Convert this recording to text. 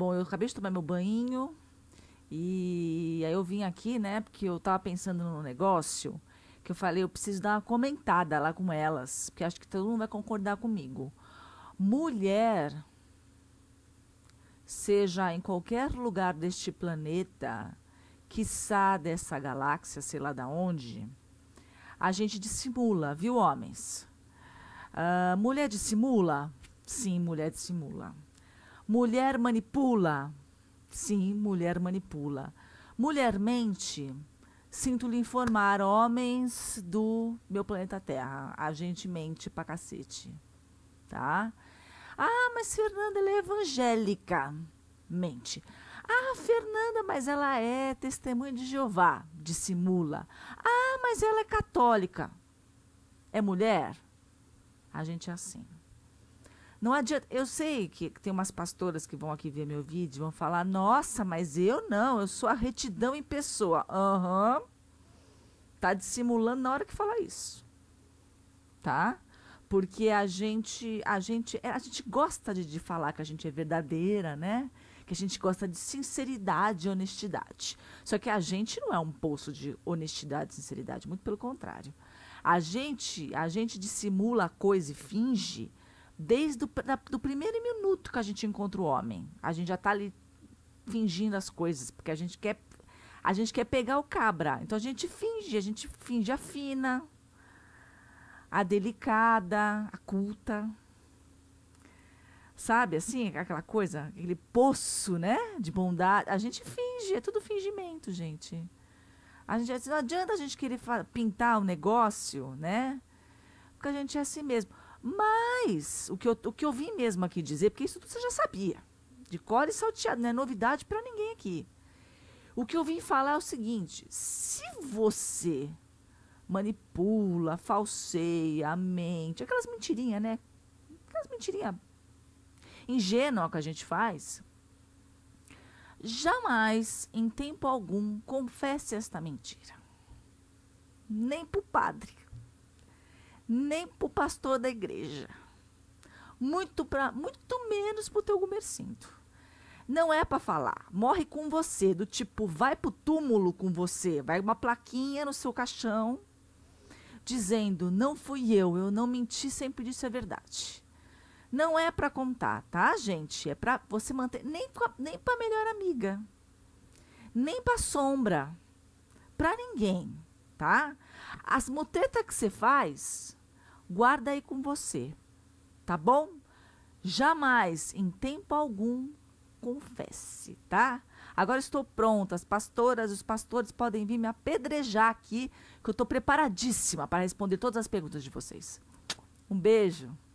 Bom, eu acabei de tomar meu banho e aí eu vim aqui, né, porque eu tava pensando no negócio que eu falei, eu preciso dar uma comentada lá com elas, porque acho que todo mundo vai concordar comigo. Mulher, seja em qualquer lugar deste planeta, quiçá dessa galáxia, sei lá da onde, a gente dissimula, viu, homens? Uh, mulher dissimula? Sim, mulher dissimula. Mulher manipula. Sim, mulher manipula. Mulher mente. Sinto lhe informar, homens do meu planeta Terra. A gente mente pra cacete. Tá? Ah, mas Fernanda, ela é evangélica. Mente. Ah, Fernanda, mas ela é testemunha de Jeová. Dissimula. Ah, mas ela é católica. É mulher? A gente é assim. Não adianta. Eu sei que tem umas pastoras que vão aqui ver meu vídeo e vão falar: nossa, mas eu não, eu sou a retidão em pessoa. Aham. Uhum. Tá dissimulando na hora que fala isso. Tá? Porque a gente, a gente, é, a gente gosta de, de falar que a gente é verdadeira, né? que a gente gosta de sinceridade e honestidade. Só que a gente não é um poço de honestidade e sinceridade, muito pelo contrário. A gente, a gente dissimula a coisa e finge desde o primeiro minuto que a gente encontra o homem. A gente já está ali fingindo as coisas, porque a gente quer a gente quer pegar o cabra. Então a gente finge, a gente finge a fina, a delicada, a culta. Sabe assim, aquela coisa, aquele poço, né, de bondade. A gente finge, é tudo fingimento, gente. A gente não adianta a gente querer pintar o um negócio, né? Porque a gente é assim mesmo. Mas o que, eu, o que eu vim mesmo aqui dizer, porque isso tudo você já sabia, de cor e salteado, não é novidade para ninguém aqui. O que eu vim falar é o seguinte: se você manipula, falseia a mente, aquelas mentirinhas, né? Aquelas mentirinhas ingênuas que a gente faz, jamais, em tempo algum, confesse esta mentira. Nem para o padre nem para o pastor da igreja. Muito, pra, muito menos para o teu gumercindo não é para falar. Morre com você, do tipo, vai pro túmulo com você, vai uma plaquinha no seu caixão dizendo: "Não fui eu, eu não menti, sempre disse a verdade". Não é para contar, tá, gente? É para você manter, nem para nem para melhor amiga, nem para sombra, para ninguém, tá? As mutetas que você faz, guarda aí com você, tá bom? Jamais, em tempo algum, confesse, tá? Agora estou pronta, as pastoras, os pastores podem vir me apedrejar aqui, que eu estou preparadíssima para responder todas as perguntas de vocês. Um beijo.